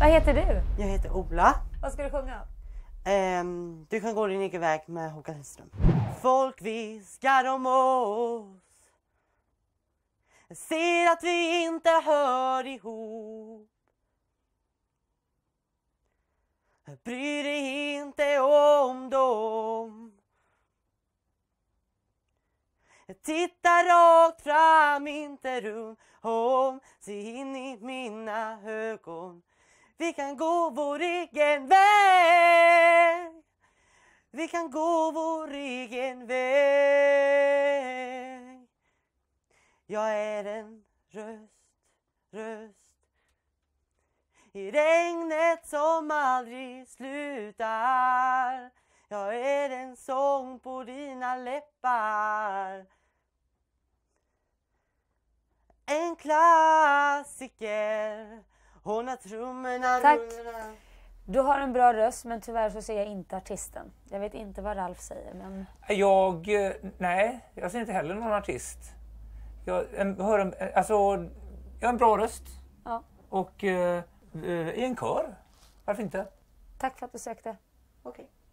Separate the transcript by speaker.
Speaker 1: Vad heter du? Jag heter Ola. Vad ska du sjunga? Um, du kan gå din egen väg med Håkan Hellström. Folk viskar om oss. Jag ser att vi inte hör ihop. Jag bryr dig inte om dem. Jag tittar rakt fram, inte runt om. Se in i mina ögon. Vi kan gå vår egen väg. Vi kan gå vår egen väg. Jag är en röst, röst i regnet som aldrig slutar. Jag är en sång på dina läppar. En klassiker hon har trummorna Tack. Rullorna.
Speaker 2: Du har en bra röst men tyvärr så ser jag inte artisten. Jag vet inte vad Ralf säger men...
Speaker 3: Jag, eh, nej, jag ser inte heller någon artist. Jag en, hör en, eh, alltså, jag har en bra röst. Ja. Och eh, eh, i en kör. Varför inte?
Speaker 4: Tack för att du sökte. Okej. Okay.